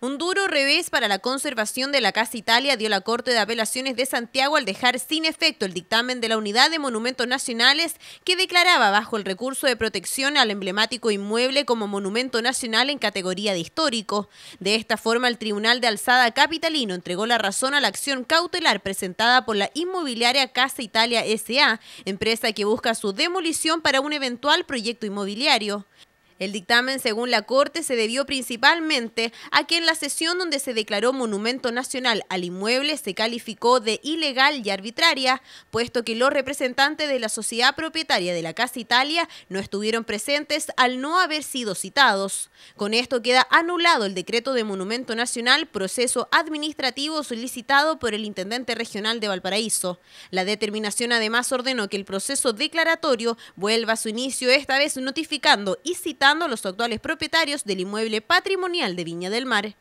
Un duro revés para la conservación de la Casa Italia dio la Corte de Apelaciones de Santiago al dejar sin efecto el dictamen de la Unidad de Monumentos Nacionales que declaraba bajo el recurso de protección al emblemático inmueble como monumento nacional en categoría de histórico. De esta forma, el Tribunal de Alzada Capitalino entregó la razón a la acción cautelar presentada por la inmobiliaria Casa Italia SA, empresa que busca su demolición para un eventual proyecto inmobiliario. El dictamen, según la Corte, se debió principalmente a que en la sesión donde se declaró monumento nacional al inmueble se calificó de ilegal y arbitraria, puesto que los representantes de la sociedad propietaria de la Casa Italia no estuvieron presentes al no haber sido citados. Con esto queda anulado el decreto de monumento nacional, proceso administrativo solicitado por el intendente regional de Valparaíso. La determinación además ordenó que el proceso declaratorio vuelva a su inicio, esta vez notificando y citando los actuales propietarios del inmueble patrimonial de Viña del Mar.